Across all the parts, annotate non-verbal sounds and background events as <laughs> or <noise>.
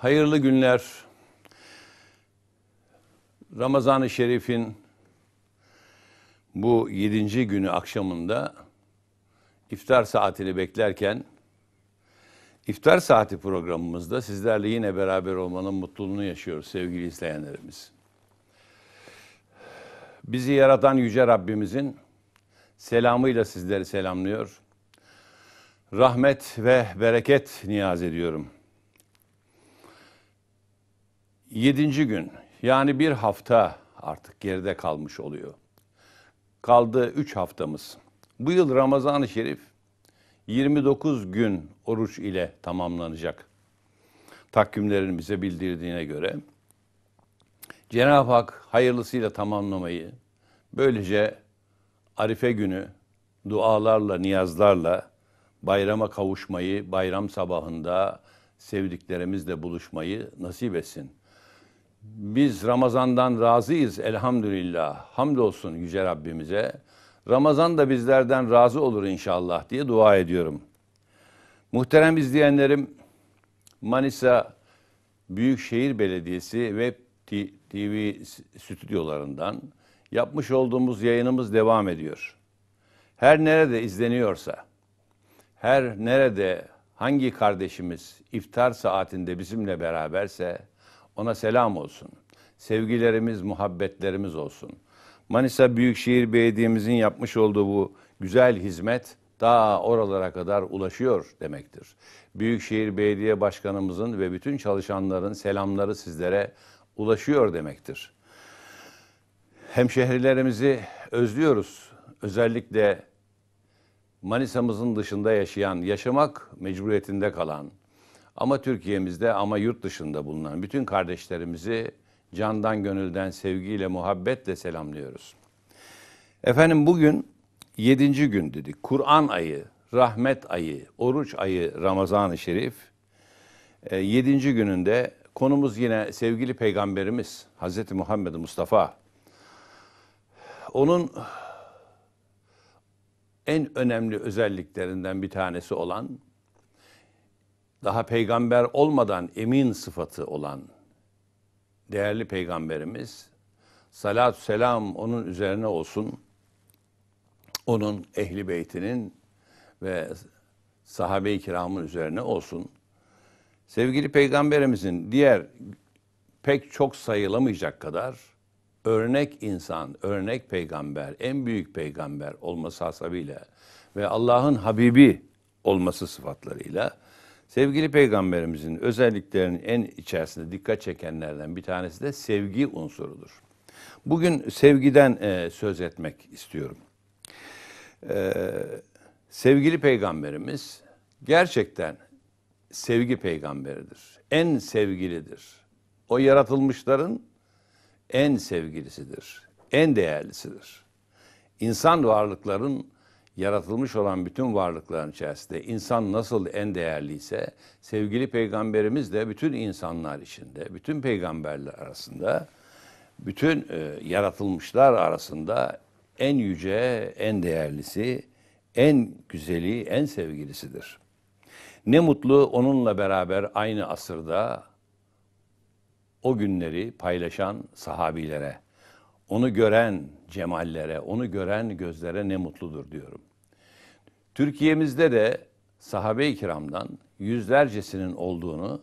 Hayırlı günler. Ramazan-ı Şerif'in bu yedinci günü akşamında iftar saatini beklerken İftar saati programımızda sizlerle yine beraber olmanın mutluluğunu yaşıyoruz sevgili izleyenlerimiz. Bizi yaratan Yüce Rabbimizin selamıyla sizleri selamlıyor. Rahmet ve bereket niyaz ediyorum. Yedinci gün yani bir hafta artık geride kalmış oluyor. Kaldı üç haftamız. Bu yıl Ramazan-ı Şerif 29 gün oruç ile tamamlanacak. Takvimlerin bize bildirdiğine göre Cenab-ı Hak hayırlısıyla tamamlamayı böylece Arife günü dualarla, niyazlarla bayrama kavuşmayı, bayram sabahında sevdiklerimizle buluşmayı nasip etsin. Biz Ramazan'dan razıyız elhamdülillah. Hamdolsun Yüce Rabbimize. Ramazan da bizlerden razı olur inşallah diye dua ediyorum. Muhterem izleyenlerim, Manisa Büyükşehir Belediyesi Web TV stüdyolarından yapmış olduğumuz yayınımız devam ediyor. Her nerede izleniyorsa, her nerede hangi kardeşimiz iftar saatinde bizimle beraberse ona selam olsun. Sevgilerimiz, muhabbetlerimiz olsun.'' Manisa Büyükşehir Belediye'mizin yapmış olduğu bu güzel hizmet daha oralara kadar ulaşıyor demektir. Büyükşehir Belediye Başkanımızın ve bütün çalışanların selamları sizlere ulaşıyor demektir. Hemşehrilerimizi özlüyoruz. Özellikle Manisa'mızın dışında yaşayan, yaşamak mecburiyetinde kalan ama Türkiye'mizde ama yurt dışında bulunan bütün kardeşlerimizi candan gönülden sevgiyle, muhabbetle selamlıyoruz. Efendim bugün yedinci gün dedik. Kur'an ayı, rahmet ayı, oruç ayı Ramazan-ı Şerif. E, yedinci gününde konumuz yine sevgili peygamberimiz Hazreti Muhammed Mustafa. Onun en önemli özelliklerinden bir tanesi olan daha peygamber olmadan emin sıfatı olan değerli peygamberimiz salatü selam onun üzerine olsun. Onun ehli beytinin ve sahabe-i kiramın üzerine olsun. Sevgili peygamberimizin diğer pek çok sayılamayacak kadar örnek insan, örnek peygamber, en büyük peygamber olması hasabıyla ve Allah'ın Habibi olması sıfatlarıyla Sevgili peygamberimizin özelliklerinin en içerisinde dikkat çekenlerden bir tanesi de sevgi unsurudur. Bugün sevgiden e, söz etmek istiyorum. E, sevgili peygamberimiz gerçekten sevgi peygamberidir. En sevgilidir. O yaratılmışların en sevgilisidir. En değerlisidir. İnsan varlıkların yaratılmış olan bütün varlıkların içerisinde insan nasıl en değerliyse sevgili peygamberimiz de bütün insanlar içinde, bütün peygamberler arasında, bütün e, yaratılmışlar arasında en yüce, en değerlisi, en güzeli, en sevgilisidir. Ne mutlu onunla beraber aynı asırda o günleri paylaşan sahabilere, onu gören, cemallere, onu gören gözlere ne mutludur diyorum. Türkiye'mizde de sahabe-i kiramdan yüzlercesinin olduğunu,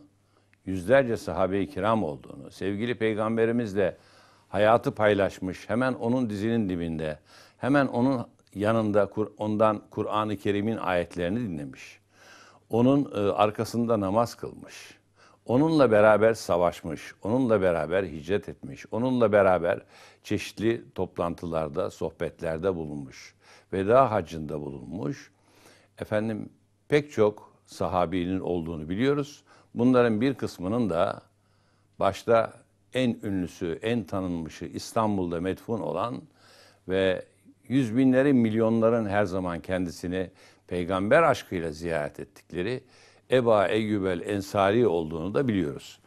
yüzlerce sahabe-i kiram olduğunu, sevgili peygamberimizle hayatı paylaşmış, hemen onun dizinin dibinde, hemen onun yanında ondan Kur'an-ı Kerim'in ayetlerini dinlemiş. Onun e, arkasında namaz kılmış onunla beraber savaşmış, onunla beraber hicret etmiş, onunla beraber çeşitli toplantılarda, sohbetlerde bulunmuş, veda hacında bulunmuş. Efendim pek çok sahabinin olduğunu biliyoruz. Bunların bir kısmının da başta en ünlüsü, en tanınmışı İstanbul'da metfun olan ve yüz binlerin, milyonların her zaman kendisini peygamber aşkıyla ziyaret ettikleri Eba Eyyubel Ensari olduğunu da biliyoruz.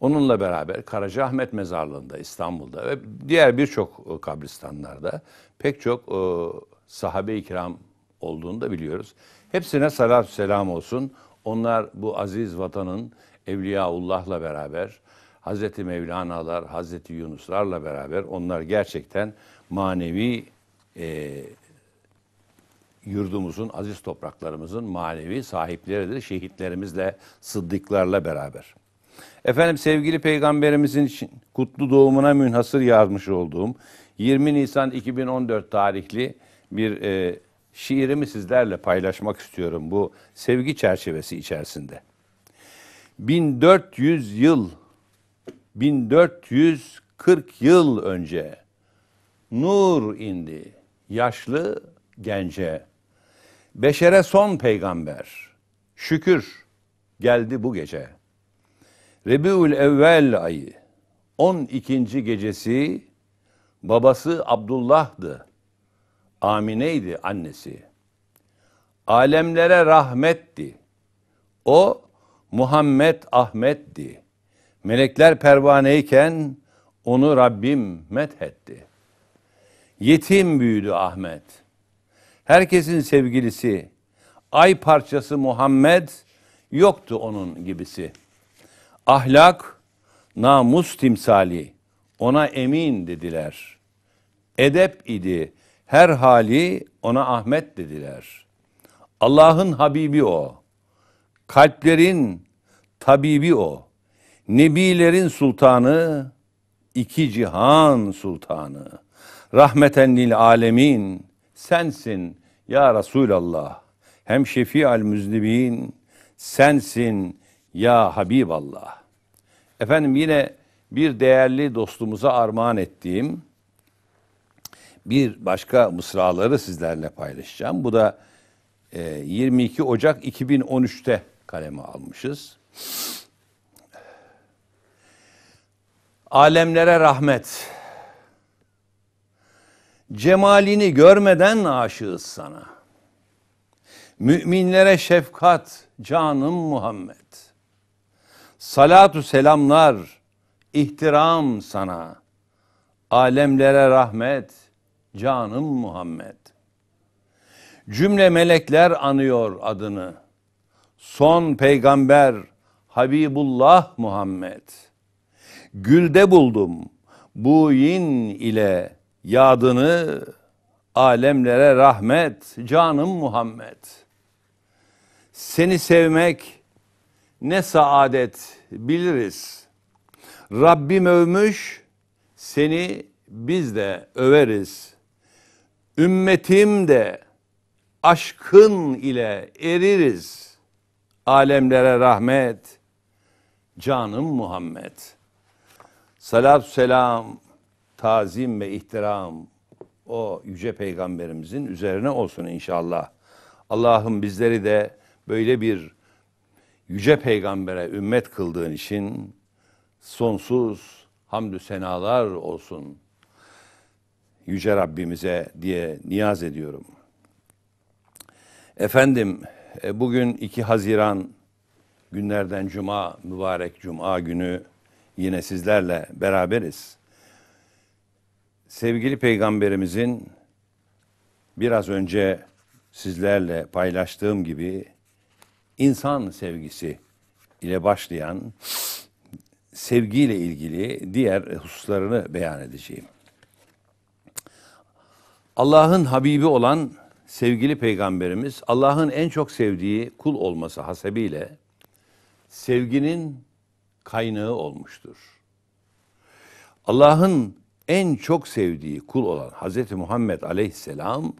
Onunla beraber Karacaahmet Mezarlığı'nda İstanbul'da ve diğer birçok e, kabristanlarda pek çok e, sahabe-i kiram olduğunu da biliyoruz. Hepsine salatü selam olsun. Onlar bu aziz vatanın Evliyaullah'la beraber, Hazreti Mevlana'lar, Hazreti Yunus'larla beraber onlar gerçekten manevi e, yurdumuzun, aziz topraklarımızın manevi sahipleridir. Şehitlerimizle, sıddıklarla beraber. Efendim sevgili peygamberimizin kutlu doğumuna münhasır yazmış olduğum 20 Nisan 2014 tarihli bir e, şiirimi sizlerle paylaşmak istiyorum bu sevgi çerçevesi içerisinde. 1400 yıl 1440 yıl önce nur indi yaşlı gence Beşere son peygamber. Şükür geldi bu gece. Rebiül evvel ayı 12. gecesi babası Abdullah'dı. Amine'ydi annesi. Alemlere rahmetti. O Muhammed Ahmet'ti. Melekler pervaneyken onu Rabbim methetti. Yetim büyüdü Ahmet.'' herkesin sevgilisi, ay parçası Muhammed yoktu onun gibisi. Ahlak, namus timsali, ona emin dediler. Edep idi, her hali ona Ahmet dediler. Allah'ın Habibi o, kalplerin tabibi o, nebilerin sultanı, iki cihan sultanı, rahmeten lil alemin, sensin ya Resulallah. Hem şefi'al müznibin sensin ya Habiballah. Efendim yine bir değerli dostumuza armağan ettiğim bir başka mısraları sizlerle paylaşacağım. Bu da 22 e, Ocak 2013'te kaleme almışız. Alemlere rahmet cemalini görmeden aşığız sana. Müminlere şefkat canım Muhammed. Salatu selamlar, ihtiram sana. Alemlere rahmet canım Muhammed. Cümle melekler anıyor adını. Son peygamber Habibullah Muhammed. Gülde buldum bu yin ile yadını alemlere rahmet canım Muhammed. Seni sevmek ne saadet biliriz. Rabbim övmüş seni biz de överiz. Ümmetim de aşkın ile eririz. Alemlere rahmet canım Muhammed. Salat selam tazim ve ihtiram o yüce peygamberimizin üzerine olsun inşallah. Allah'ım bizleri de böyle bir yüce peygambere ümmet kıldığın için sonsuz hamdü senalar olsun yüce Rabbimize diye niyaz ediyorum. Efendim e, bugün 2 Haziran günlerden cuma mübarek cuma günü yine sizlerle beraberiz sevgili peygamberimizin biraz önce sizlerle paylaştığım gibi insan sevgisi ile başlayan sevgiyle ilgili diğer hususlarını beyan edeceğim. Allah'ın habibi olan sevgili peygamberimiz Allah'ın en çok sevdiği kul olması hasebiyle sevginin kaynağı olmuştur. Allah'ın en çok sevdiği kul olan Hz. Muhammed aleyhisselam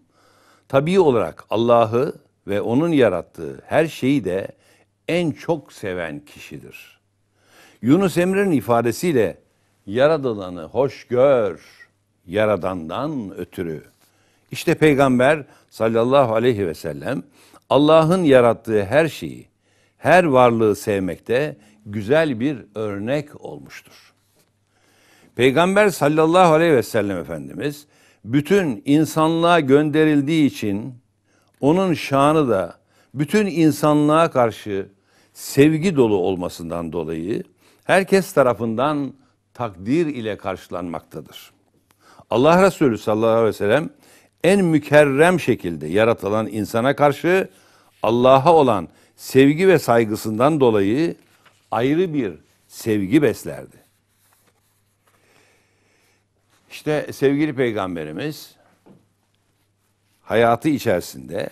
tabii olarak Allah'ı ve onun yarattığı her şeyi de en çok seven kişidir. Yunus Emre'nin ifadesiyle yaradılanı hoş gör yaradandan ötürü. İşte peygamber sallallahu aleyhi ve sellem Allah'ın yarattığı her şeyi, her varlığı sevmekte güzel bir örnek olmuştur. Peygamber sallallahu aleyhi ve sellem Efendimiz bütün insanlığa gönderildiği için onun şanı da bütün insanlığa karşı sevgi dolu olmasından dolayı herkes tarafından takdir ile karşılanmaktadır. Allah Resulü sallallahu aleyhi ve sellem en mükerrem şekilde yaratılan insana karşı Allah'a olan sevgi ve saygısından dolayı ayrı bir sevgi beslerdi. İşte sevgili peygamberimiz hayatı içerisinde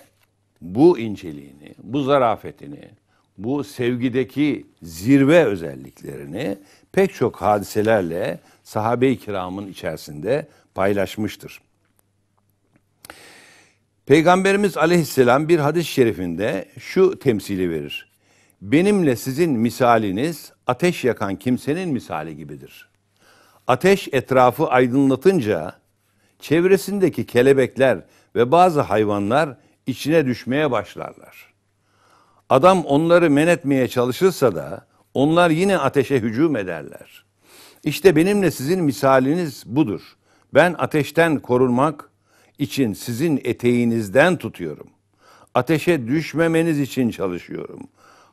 bu inceliğini, bu zarafetini, bu sevgideki zirve özelliklerini pek çok hadiselerle sahabe-i kiramın içerisinde paylaşmıştır. Peygamberimiz aleyhisselam bir hadis-i şerifinde şu temsili verir. Benimle sizin misaliniz ateş yakan kimsenin misali gibidir.'' Ateş etrafı aydınlatınca çevresindeki kelebekler ve bazı hayvanlar içine düşmeye başlarlar. Adam onları men etmeye çalışırsa da onlar yine ateşe hücum ederler. İşte benimle sizin misaliniz budur. Ben ateşten korunmak için sizin eteğinizden tutuyorum. Ateşe düşmemeniz için çalışıyorum.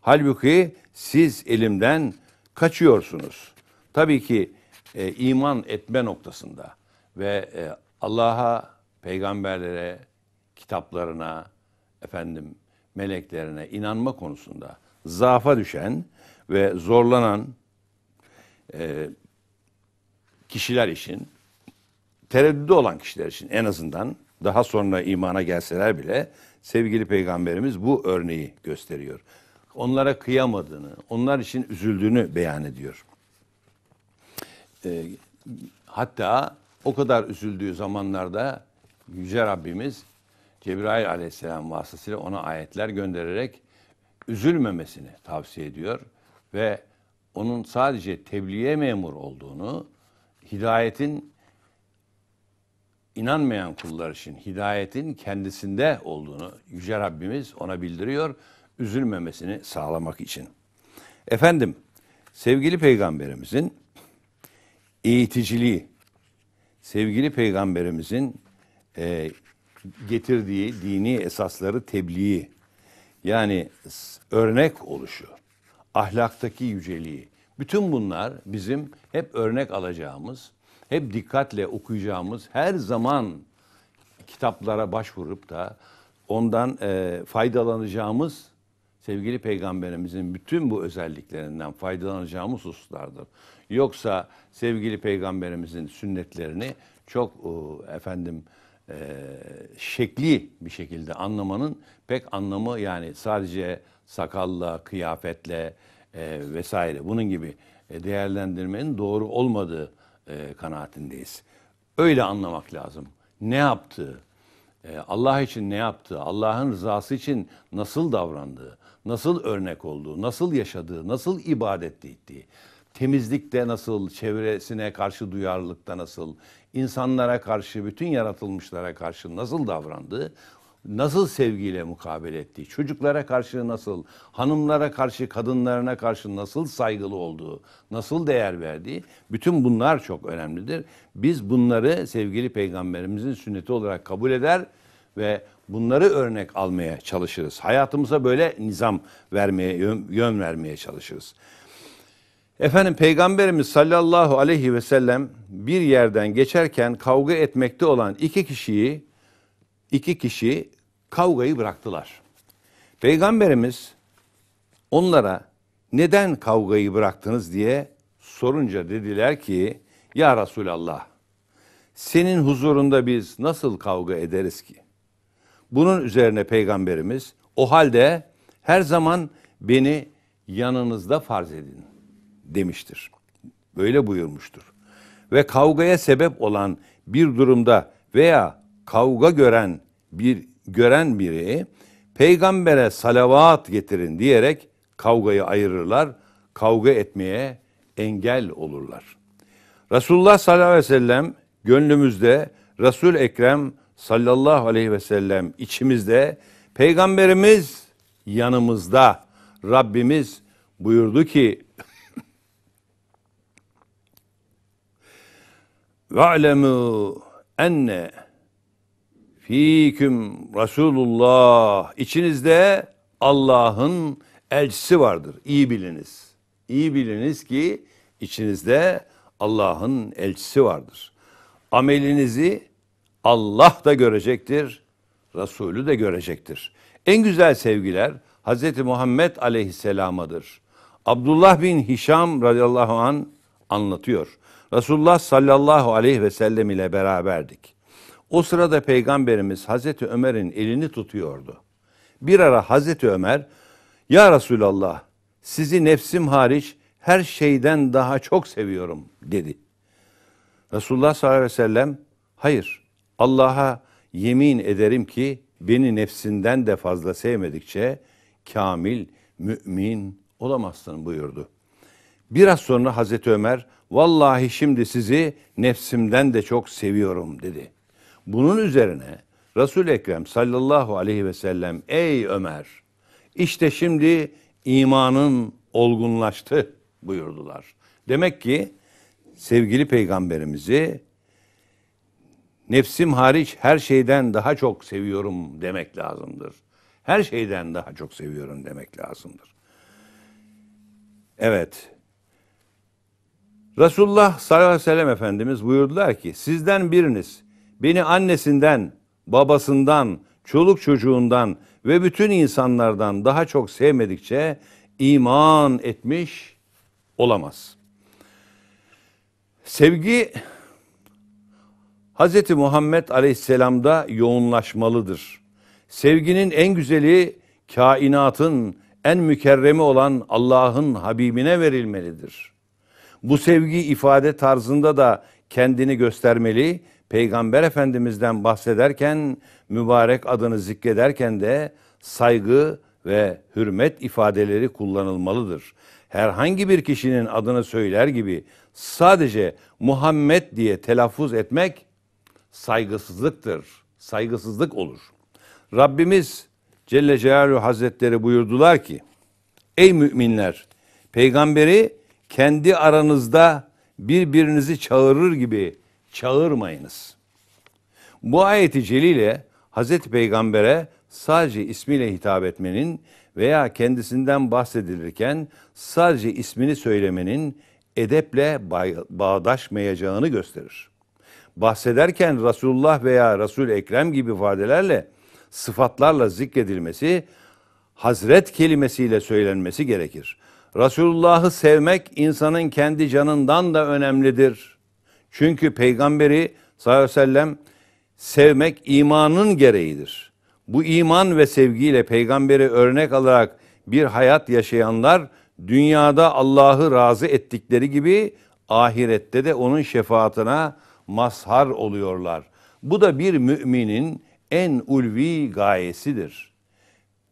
Halbuki siz elimden kaçıyorsunuz. Tabii ki e, iman etme noktasında ve e, Allah'a, peygamberlere, kitaplarına, efendim meleklerine inanma konusunda zaafa düşen ve zorlanan e, kişiler için, tereddüde olan kişiler için en azından daha sonra imana gelseler bile sevgili peygamberimiz bu örneği gösteriyor. Onlara kıyamadığını, onlar için üzüldüğünü beyan ediyor. E, hatta o kadar üzüldüğü zamanlarda Yüce Rabbimiz Cebrail aleyhisselam vasıtasıyla ona ayetler göndererek üzülmemesini tavsiye ediyor ve onun sadece tebliğe memur olduğunu, hidayetin inanmayan kullar için hidayetin kendisinde olduğunu Yüce Rabbimiz ona bildiriyor, üzülmemesini sağlamak için. Efendim, sevgili peygamberimizin eğiticiliği sevgili peygamberimizin e, getirdiği dini esasları tebliği yani örnek oluşu, ahlaktaki yüceliği bütün bunlar bizim hep örnek alacağımız, hep dikkatle okuyacağımız her zaman kitaplara başvurup da ondan e, faydalanacağımız sevgili peygamberimizin bütün bu özelliklerinden faydalanacağımız hususlardır. Yoksa sevgili peygamberimizin sünnetlerini çok e, efendim e, şekli bir şekilde anlamanın pek anlamı yani sadece sakalla, kıyafetle e, vesaire bunun gibi e, değerlendirmenin doğru olmadığı e, kanaatindeyiz. Öyle anlamak lazım. Ne yaptığı, e, Allah için ne yaptığı, Allah'ın rızası için nasıl davrandığı, nasıl örnek olduğu, nasıl yaşadığı, nasıl ibadet ettiği, temizlikte nasıl, çevresine karşı duyarlılıkta nasıl, insanlara karşı, bütün yaratılmışlara karşı nasıl davrandığı, nasıl sevgiyle mukabele ettiği, çocuklara karşı nasıl, hanımlara karşı, kadınlarına karşı nasıl saygılı olduğu, nasıl değer verdiği, bütün bunlar çok önemlidir. Biz bunları sevgili peygamberimizin sünneti olarak kabul eder ve Bunları örnek almaya çalışırız. Hayatımıza böyle nizam vermeye, yön, vermeye çalışırız. Efendim Peygamberimiz sallallahu aleyhi ve sellem bir yerden geçerken kavga etmekte olan iki kişiyi iki kişi kavgayı bıraktılar. Peygamberimiz onlara neden kavgayı bıraktınız diye sorunca dediler ki ya Resulallah senin huzurunda biz nasıl kavga ederiz ki? Bunun üzerine peygamberimiz o halde her zaman beni yanınızda farz edin demiştir. Böyle buyurmuştur. Ve kavgaya sebep olan bir durumda veya kavga gören bir gören biri peygambere salavat getirin diyerek kavgayı ayırırlar. Kavga etmeye engel olurlar. Resulullah sallallahu aleyhi ve sellem gönlümüzde Resul Ekrem sallallahu aleyhi ve sellem içimizde, peygamberimiz yanımızda. Rabbimiz buyurdu ki <laughs> Ve'lemû enne fiküm Resulullah. İçinizde Allah'ın elçisi vardır. İyi biliniz. İyi biliniz ki içinizde Allah'ın elçisi vardır. Amelinizi Allah da görecektir, Resulü de görecektir. En güzel sevgiler Hz. Muhammed aleyhisselamadır. Abdullah bin Hişam radıyallahu an anlatıyor. Resulullah sallallahu aleyhi ve sellem ile beraberdik. O sırada peygamberimiz Hazreti Ömer'in elini tutuyordu. Bir ara Hazreti Ömer, Ya Resulallah sizi nefsim hariç her şeyden daha çok seviyorum dedi. Resulullah sallallahu aleyhi ve sellem, hayır Allah'a yemin ederim ki beni nefsinden de fazla sevmedikçe kamil mümin olamazsın buyurdu. Biraz sonra Hazreti Ömer vallahi şimdi sizi nefsimden de çok seviyorum dedi. Bunun üzerine Resul Ekrem sallallahu aleyhi ve sellem ey Ömer işte şimdi imanın olgunlaştı buyurdular. Demek ki sevgili peygamberimizi nefsim hariç her şeyden daha çok seviyorum demek lazımdır. Her şeyden daha çok seviyorum demek lazımdır. Evet. Resulullah sallallahu aleyhi ve sellem Efendimiz buyurdular ki sizden biriniz beni annesinden, babasından, çoluk çocuğundan ve bütün insanlardan daha çok sevmedikçe iman etmiş olamaz. Sevgi Hz. Muhammed Aleyhisselam'da yoğunlaşmalıdır. Sevginin en güzeli kainatın en mükerremi olan Allah'ın Habibine verilmelidir. Bu sevgi ifade tarzında da kendini göstermeli, Peygamber Efendimiz'den bahsederken, mübarek adını zikrederken de saygı ve hürmet ifadeleri kullanılmalıdır. Herhangi bir kişinin adını söyler gibi sadece Muhammed diye telaffuz etmek saygısızlıktır. Saygısızlık olur. Rabbimiz Celle Celaluhu Hazretleri buyurdular ki, Ey müminler! Peygamberi kendi aranızda birbirinizi çağırır gibi çağırmayınız. Bu ayeti celile Hazreti Peygamber'e sadece ismiyle hitap etmenin veya kendisinden bahsedilirken sadece ismini söylemenin edeple bağdaşmayacağını gösterir bahsederken Resulullah veya Resul Ekrem gibi ifadelerle sıfatlarla zikredilmesi hazret kelimesiyle söylenmesi gerekir. Resulullah'ı sevmek insanın kendi canından da önemlidir. Çünkü peygamberi sallallahu aleyhi ve sellem sevmek imanın gereğidir. Bu iman ve sevgiyle peygamberi örnek alarak bir hayat yaşayanlar dünyada Allah'ı razı ettikleri gibi ahirette de onun şefaatine mazhar oluyorlar. Bu da bir müminin en ulvi gayesidir.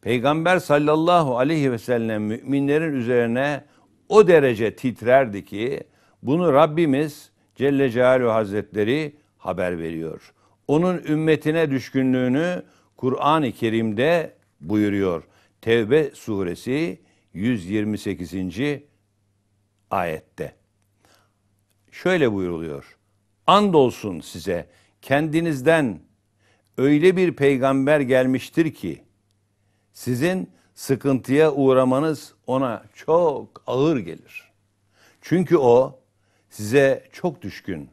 Peygamber sallallahu aleyhi ve sellem müminlerin üzerine o derece titrerdi ki bunu Rabbimiz Celle Celaluhu Hazretleri haber veriyor. Onun ümmetine düşkünlüğünü Kur'an-ı Kerim'de buyuruyor. Tevbe suresi 128. ayette. Şöyle buyuruluyor. Andolsun size kendinizden öyle bir peygamber gelmiştir ki sizin sıkıntıya uğramanız ona çok ağır gelir. Çünkü o size çok düşkün,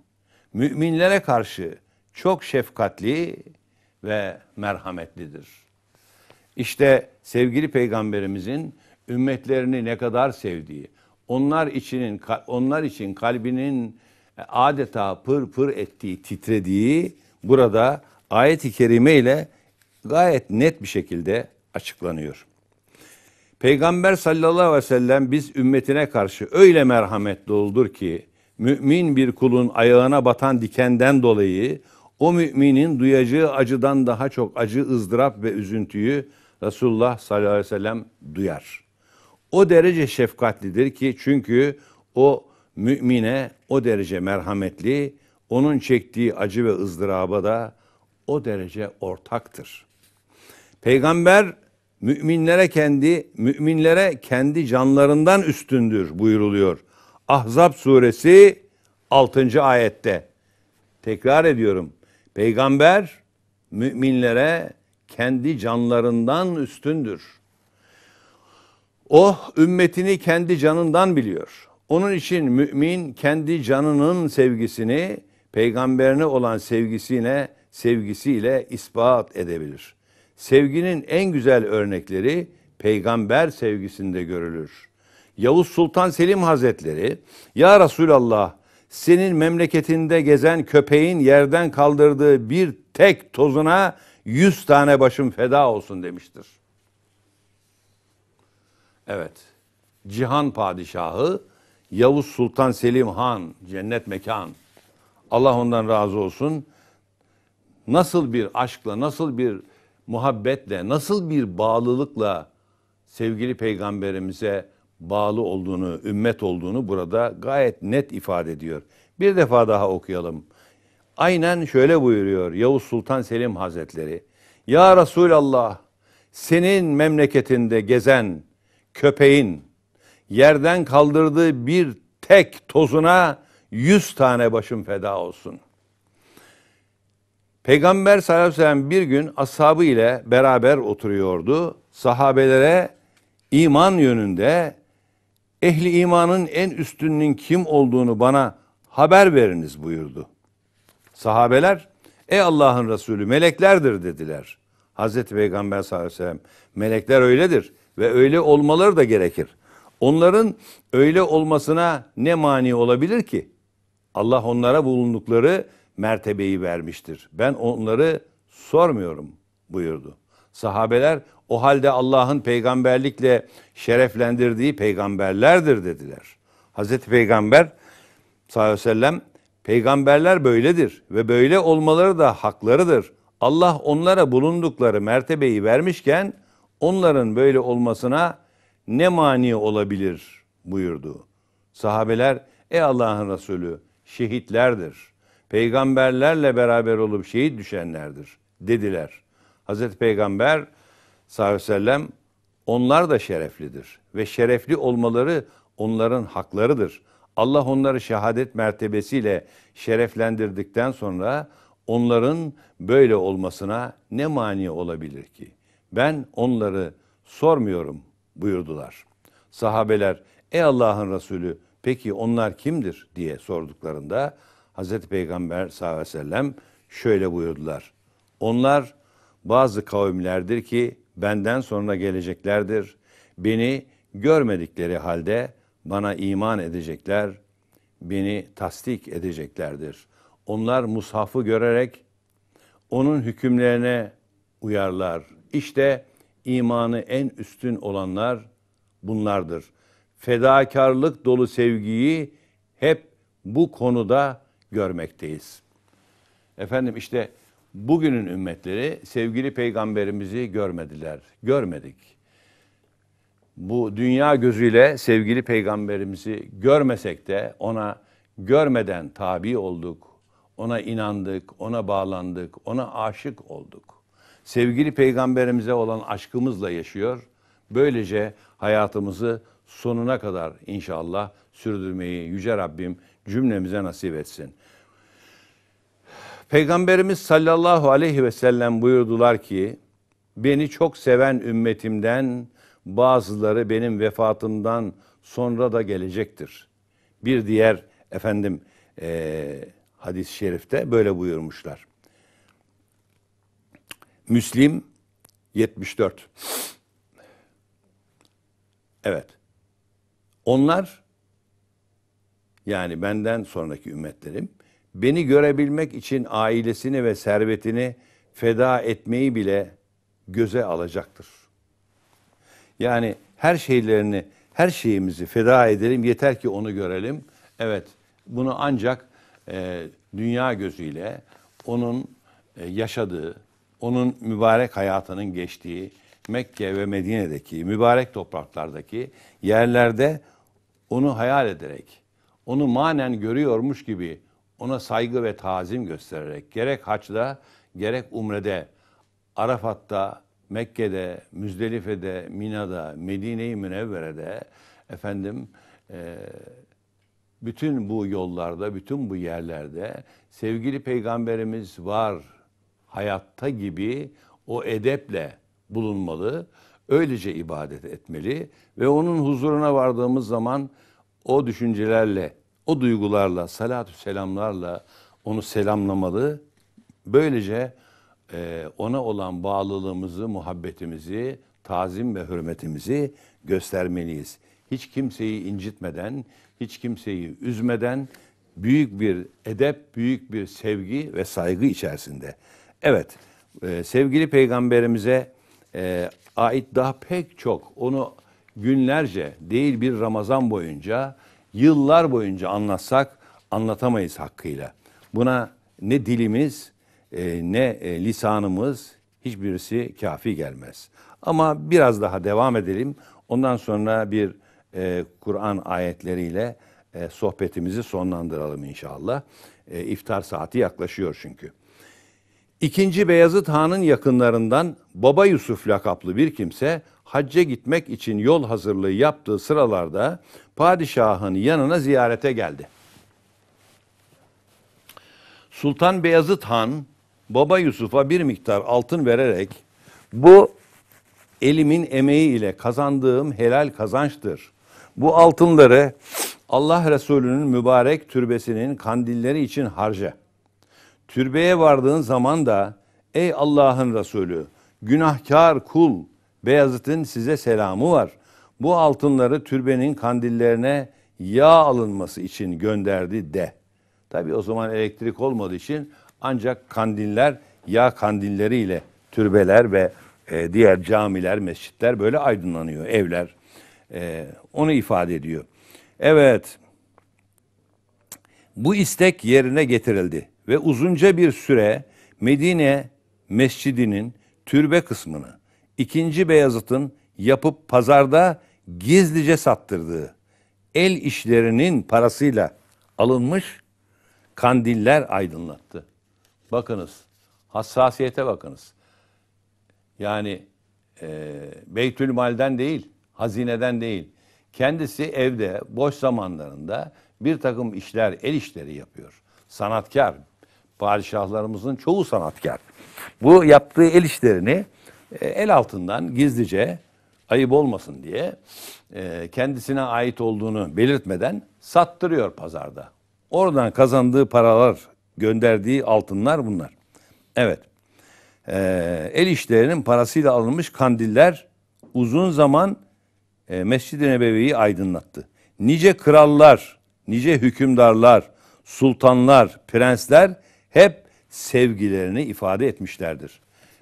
müminlere karşı çok şefkatli ve merhametlidir. İşte sevgili peygamberimizin ümmetlerini ne kadar sevdiği, onlar için onlar için kalbinin e, adeta pır pır ettiği, titrediği burada ayet-i kerime ile gayet net bir şekilde açıklanıyor. Peygamber sallallahu aleyhi ve sellem biz ümmetine karşı öyle merhametli oldur ki mümin bir kulun ayağına batan dikenden dolayı o müminin duyacağı acıdan daha çok acı, ızdırap ve üzüntüyü Resulullah sallallahu aleyhi ve sellem duyar. O derece şefkatlidir ki çünkü o mümine o derece merhametli, onun çektiği acı ve ızdıraba da o derece ortaktır. Peygamber müminlere kendi müminlere kendi canlarından üstündür buyuruluyor. Ahzab suresi 6. ayette. Tekrar ediyorum. Peygamber müminlere kendi canlarından üstündür. O oh, ümmetini kendi canından biliyor. Onun için mümin kendi canının sevgisini peygamberine olan sevgisine sevgisiyle ispat edebilir. Sevginin en güzel örnekleri peygamber sevgisinde görülür. Yavuz Sultan Selim Hazretleri, Ya Resulallah senin memleketinde gezen köpeğin yerden kaldırdığı bir tek tozuna yüz tane başım feda olsun demiştir. Evet, cihan padişahı Yavuz Sultan Selim Han, cennet mekan. Allah ondan razı olsun. Nasıl bir aşkla, nasıl bir muhabbetle, nasıl bir bağlılıkla sevgili peygamberimize bağlı olduğunu, ümmet olduğunu burada gayet net ifade ediyor. Bir defa daha okuyalım. Aynen şöyle buyuruyor Yavuz Sultan Selim Hazretleri. Ya Resulallah senin memleketinde gezen köpeğin, yerden kaldırdığı bir tek tozuna yüz tane başım feda olsun. Peygamber sallallahu aleyhi ve sellem bir gün ashabı ile beraber oturuyordu. Sahabelere iman yönünde ehli imanın en üstünün kim olduğunu bana haber veriniz buyurdu. Sahabeler ey Allah'ın Resulü meleklerdir dediler. Hazreti Peygamber sallallahu aleyhi ve sellem melekler öyledir ve öyle olmaları da gerekir. Onların öyle olmasına ne mani olabilir ki? Allah onlara bulundukları mertebeyi vermiştir. Ben onları sormuyorum buyurdu. Sahabeler o halde Allah'ın peygamberlikle şereflendirdiği peygamberlerdir dediler. Hazreti Peygamber sallallahu aleyhi ve sellem peygamberler böyledir ve böyle olmaları da haklarıdır. Allah onlara bulundukları mertebeyi vermişken onların böyle olmasına ne mani olabilir buyurdu. Sahabeler ey Allah'ın Resulü şehitlerdir. Peygamberlerle beraber olup şehit düşenlerdir dediler. Hazreti Peygamber sallallahu aleyhi ve sellem onlar da şereflidir ve şerefli olmaları onların haklarıdır. Allah onları şehadet mertebesiyle şereflendirdikten sonra onların böyle olmasına ne mani olabilir ki? Ben onları sormuyorum buyurdular. Sahabeler ey Allah'ın Resulü peki onlar kimdir diye sorduklarında Hazreti Peygamber sallallahu aleyhi ve sellem şöyle buyurdular. Onlar bazı kavimlerdir ki benden sonra geleceklerdir. Beni görmedikleri halde bana iman edecekler, beni tasdik edeceklerdir. Onlar mushafı görerek onun hükümlerine uyarlar. İşte imanı en üstün olanlar bunlardır. Fedakarlık dolu sevgiyi hep bu konuda görmekteyiz. Efendim işte bugünün ümmetleri sevgili peygamberimizi görmediler. Görmedik. Bu dünya gözüyle sevgili peygamberimizi görmesek de ona görmeden tabi olduk. Ona inandık, ona bağlandık, ona aşık olduk sevgili peygamberimize olan aşkımızla yaşıyor. Böylece hayatımızı sonuna kadar inşallah sürdürmeyi yüce Rabbim cümlemize nasip etsin. Peygamberimiz sallallahu aleyhi ve sellem buyurdular ki beni çok seven ümmetimden bazıları benim vefatımdan sonra da gelecektir. Bir diğer efendim e, hadis-i şerifte böyle buyurmuşlar. Müslim 74. Evet. Onlar yani benden sonraki ümmetlerim beni görebilmek için ailesini ve servetini feda etmeyi bile göze alacaktır. Yani her şeylerini, her şeyimizi feda edelim yeter ki onu görelim. Evet, bunu ancak e, dünya gözüyle onun e, yaşadığı, onun mübarek hayatının geçtiği Mekke ve Medine'deki mübarek topraklardaki yerlerde onu hayal ederek, onu manen görüyormuş gibi ona saygı ve tazim göstererek gerek haçla gerek umrede, Arafat'ta, Mekke'de, Müzdelife'de, Mina'da, Medine-i Münevvere'de efendim e, bütün bu yollarda, bütün bu yerlerde sevgili peygamberimiz var hayatta gibi o edeple bulunmalı. Öylece ibadet etmeli ve onun huzuruna vardığımız zaman o düşüncelerle, o duygularla, salatü selamlarla onu selamlamalı. Böylece e, ona olan bağlılığımızı, muhabbetimizi, tazim ve hürmetimizi göstermeliyiz. Hiç kimseyi incitmeden, hiç kimseyi üzmeden büyük bir edep, büyük bir sevgi ve saygı içerisinde Evet, e, sevgili peygamberimize e, ait daha pek çok onu günlerce değil bir Ramazan boyunca, yıllar boyunca anlatsak anlatamayız hakkıyla. Buna ne dilimiz e, ne e, lisanımız hiçbirisi kafi gelmez. Ama biraz daha devam edelim. Ondan sonra bir e, Kur'an ayetleriyle e, sohbetimizi sonlandıralım inşallah. E, iftar saati yaklaşıyor çünkü. İkinci Beyazıt Han'ın yakınlarından Baba Yusuf lakaplı bir kimse hacca gitmek için yol hazırlığı yaptığı sıralarda padişahın yanına ziyarete geldi. Sultan Beyazıt Han Baba Yusuf'a bir miktar altın vererek bu elimin emeği ile kazandığım helal kazançtır. Bu altınları Allah Resulü'nün mübarek türbesinin kandilleri için harca. Türbeye vardığın zaman da ey Allah'ın Resulü günahkar kul Beyazıt'ın size selamı var. Bu altınları türbenin kandillerine yağ alınması için gönderdi de. Tabi o zaman elektrik olmadığı için ancak kandiller yağ kandilleriyle türbeler ve e, diğer camiler, mescitler böyle aydınlanıyor, evler. E, onu ifade ediyor. Evet, bu istek yerine getirildi ve uzunca bir süre Medine Mescidinin türbe kısmını ikinci Beyazıt'ın yapıp pazarda gizlice sattırdığı el işlerinin parasıyla alınmış kandiller aydınlattı. Bakınız, hassasiyete bakınız. Yani e, Beytülmal'den değil, hazineden değil. Kendisi evde, boş zamanlarında bir takım işler, el işleri yapıyor. Sanatkar, Padişahlarımızın çoğu sanatkar. Bu yaptığı el işlerini e, el altından gizlice ayıp olmasın diye e, kendisine ait olduğunu belirtmeden sattırıyor pazarda. Oradan kazandığı paralar, gönderdiği altınlar bunlar. Evet. E, el işlerinin parasıyla alınmış kandiller uzun zaman Mescid-i Nebevi'yi aydınlattı. Nice krallar, nice hükümdarlar, sultanlar, prensler hep sevgilerini ifade etmişlerdir.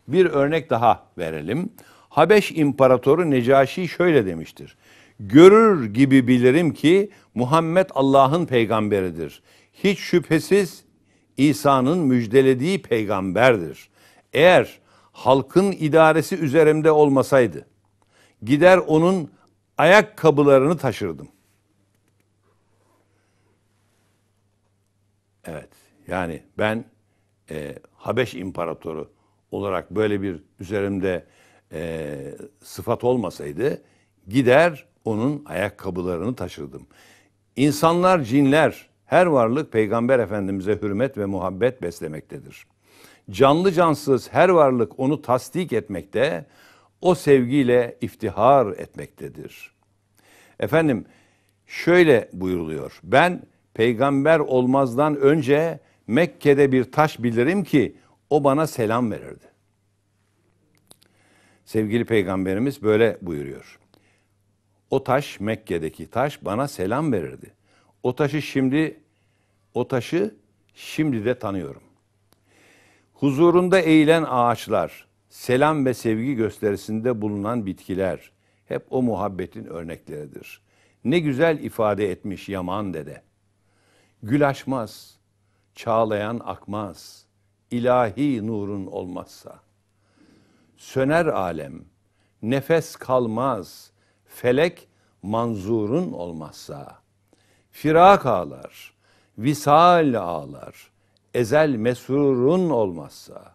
Bir örnek daha verelim. Habeş İmparatoru Necaşi şöyle demiştir. Görür gibi bilirim ki Muhammed Allah'ın peygamberidir. Hiç şüphesiz İsa'nın müjdelediği peygamberdir. Eğer halkın idaresi üzerimde olmasaydı gider onun ayakkabılarını taşırdım. Evet. Yani ben e, Habeş imparatoru olarak böyle bir üzerimde e, sıfat olmasaydı gider onun ayakkabılarını taşırdım. İnsanlar, cinler, her varlık Peygamber Efendimiz'e hürmet ve muhabbet beslemektedir. Canlı cansız her varlık onu tasdik etmekte, o sevgiyle iftihar etmektedir. Efendim şöyle buyuruluyor. Ben peygamber olmazdan önce Mekke'de bir taş bilirim ki o bana selam verirdi. Sevgili peygamberimiz böyle buyuruyor. O taş Mekke'deki taş bana selam verirdi. O taşı şimdi o taşı şimdi de tanıyorum. Huzurunda eğilen ağaçlar, selam ve sevgi gösterisinde bulunan bitkiler hep o muhabbetin örnekleridir. Ne güzel ifade etmiş Yaman dede. Gül açmaz, çağlayan akmaz. İlahi nurun olmazsa. Söner alem, nefes kalmaz. Felek manzurun olmazsa. Firak ağlar, visal ağlar. Ezel mesurun olmazsa.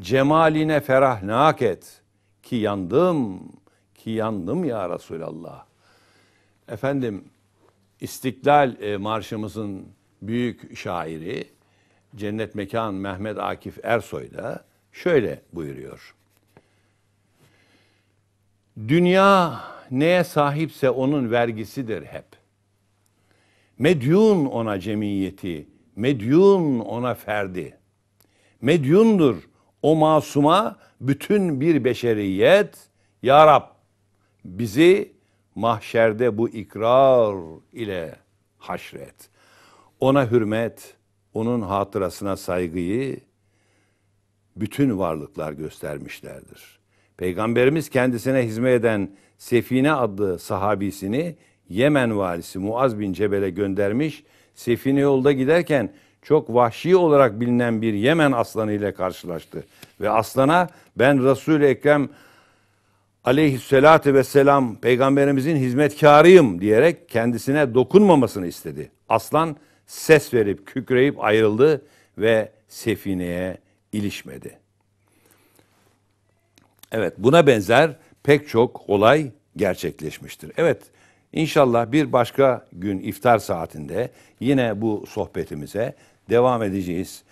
Cemaline ferahnak et ki yandım, ki yandım ya Resulallah. Efendim İstiklal e, Marşımızın büyük şairi Cennet Mekan Mehmet Akif Ersoy da şöyle buyuruyor. Dünya neye sahipse onun vergisidir hep. Medyun ona cemiyeti, medyun ona ferdi. Medyundur o masuma bütün bir beşeriyet. Ya Rab bizi mahşerde bu ikrar ile haşret.'' Ona hürmet, onun hatırasına saygıyı bütün varlıklar göstermişlerdir. Peygamberimiz kendisine hizmet eden Sefine adlı sahabisini Yemen valisi Muaz bin Cebel'e göndermiş. Sefine yolda giderken çok vahşi olarak bilinen bir Yemen aslanı ile karşılaştı. Ve aslana ben Resul-i Ekrem aleyhissalatü vesselam peygamberimizin hizmetkarıyım diyerek kendisine dokunmamasını istedi. Aslan ses verip kükreyip ayrıldı ve sefineye ilişmedi. Evet buna benzer pek çok olay gerçekleşmiştir. Evet inşallah bir başka gün iftar saatinde yine bu sohbetimize devam edeceğiz.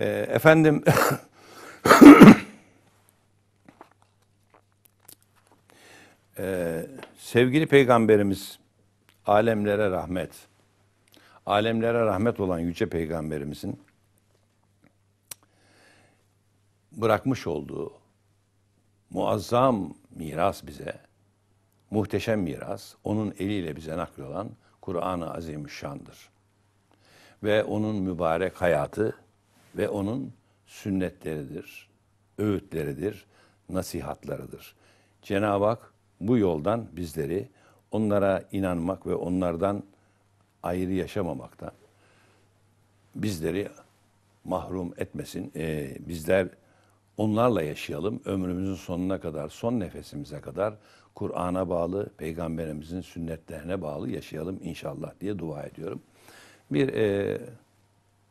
Ee, efendim <coughs> ee, sevgili peygamberimiz alemlere rahmet alemlere rahmet olan Yüce Peygamberimizin bırakmış olduğu muazzam miras bize, muhteşem miras, onun eliyle bize nakledilen Kur'an-ı Azimüşşan'dır. Ve onun mübarek hayatı ve onun sünnetleridir, öğütleridir, nasihatlarıdır. Cenab-ı Hak bu yoldan bizleri onlara inanmak ve onlardan ayrı yaşamamaktan bizleri mahrum etmesin. E, bizler onlarla yaşayalım. Ömrümüzün sonuna kadar, son nefesimize kadar Kur'an'a bağlı, peygamberimizin sünnetlerine bağlı yaşayalım inşallah diye dua ediyorum. Bir e,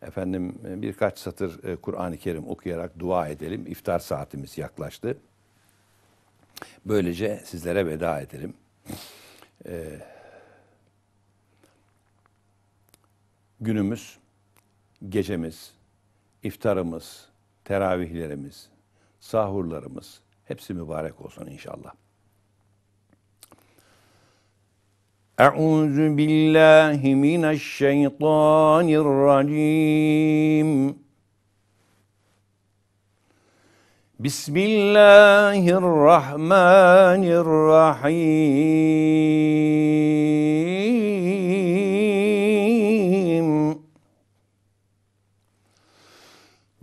efendim birkaç satır e, Kur'an-ı Kerim okuyarak dua edelim. İftar saatimiz yaklaştı. Böylece sizlere veda edelim. Eee günümüz, gecemiz, iftarımız, teravihlerimiz, sahurlarımız hepsi mübarek olsun inşallah. Euzu billahi mineşşeytanirracim. Bismillahirrahmanirrahim.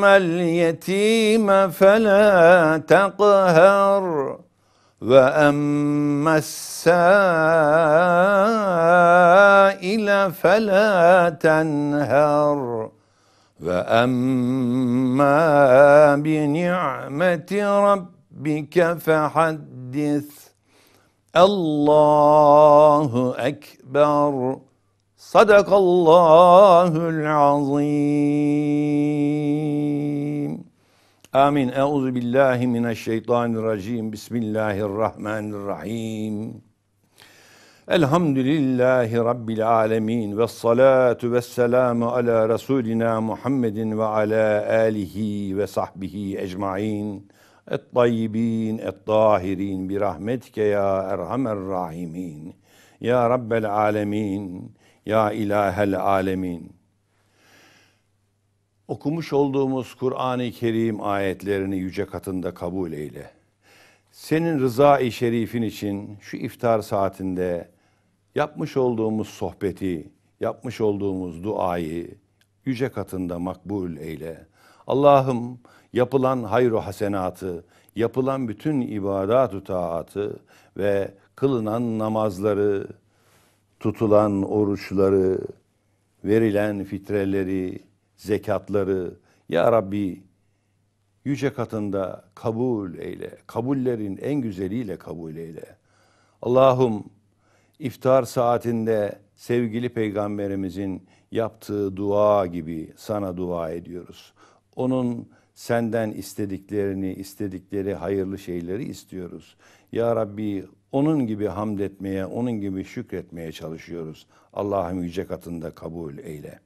أما اليتيم فلا تقهر واما السائل فلا تنهر واما بنعمه ربك فحدث الله اكبر Sadakallahul azim. Amin. Euzu billahi mineşşeytanirracim. Bismillahirrahmanirrahim. Elhamdülillahi Rabbil alemin ve salatu ve selamu ala Resulina Muhammedin ve ala alihi ve sahbihi ecmain. Et-tayyibin, et-tahirin, bi rahmetike ya erhamer rahimin. Ya Rabbel alemin. Ya ilahel alemin. Okumuş olduğumuz Kur'an-ı Kerim ayetlerini yüce katında kabul eyle. Senin rıza-i şerifin için şu iftar saatinde yapmış olduğumuz sohbeti, yapmış olduğumuz duayı yüce katında makbul eyle. Allah'ım yapılan hayru hasenatı, yapılan bütün ibadat-ı taatı ve kılınan namazları, tutulan oruçları, verilen fitreleri, zekatları ya Rabbi yüce katında kabul eyle. Kabullerin en güzeliyle kabul eyle. Allah'ım iftar saatinde sevgili peygamberimizin yaptığı dua gibi sana dua ediyoruz. Onun senden istediklerini, istedikleri hayırlı şeyleri istiyoruz. Ya Rabbi onun gibi hamd etmeye, onun gibi şükretmeye çalışıyoruz. Allah'ım yüce katında kabul eyle.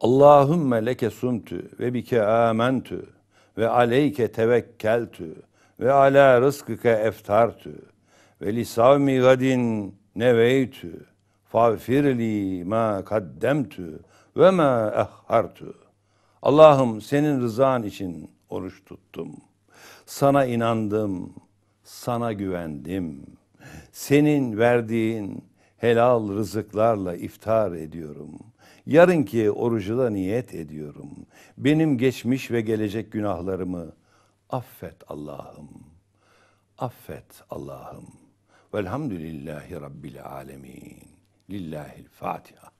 Allahümme leke sumtu ve bike amentu ve aleyke tevekkeltü ve ala rızkıke eftartu ve li savmi gadin neveytü fağfirli ma kaddemtü ve ma ehhartü. Allah'ım senin rızan için oruç tuttum. Sana inandım sana güvendim. Senin verdiğin helal rızıklarla iftar ediyorum. Yarınki orucu da niyet ediyorum. Benim geçmiş ve gelecek günahlarımı affet Allah'ım. Affet Allah'ım. Velhamdülillahi Rabbil alemin. Lillahil Fatiha.